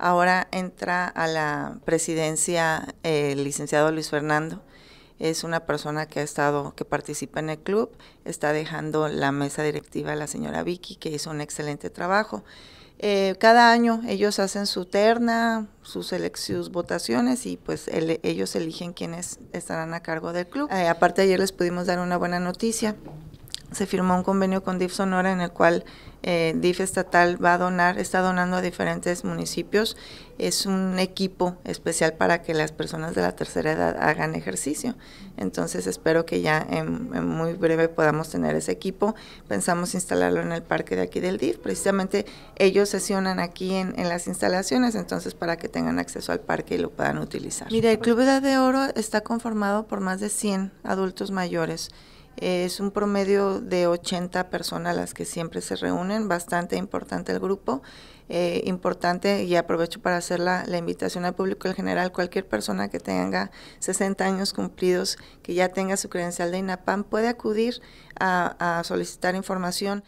Ahora entra a la presidencia eh, el licenciado Luis Fernando. Es una persona que ha estado, que participa en el club, está dejando la mesa directiva a la señora Vicky, que hizo un excelente trabajo. Eh, cada año ellos hacen su terna, sus, votaciones y pues ellos eligen quienes estarán a cargo del club. Eh, aparte ayer les pudimos dar una buena noticia se firmó un convenio con DIF Sonora en el cual eh, DIF estatal va a donar, está donando a diferentes municipios. Es un equipo especial para que las personas de la tercera edad hagan ejercicio. Entonces espero que ya en, muy breve podamos tener ese equipo. Pensamos instalarlo en el parque de aquí del DIF. Precisamente ellos sesionan aquí en, las instalaciones, entonces para que tengan acceso al parque y lo puedan utilizar. Mira, el Club Edad de Oro está conformado por más de 100 adultos mayores. Eh, es un promedio de 80 personas las que siempre se reúnen, bastante importante el grupo. Eh, importante y aprovecho para hacer la, invitación al público en general, cualquier persona que tenga 60 años cumplidos, que ya tenga su credencial de INAPAM, puede acudir a solicitar información.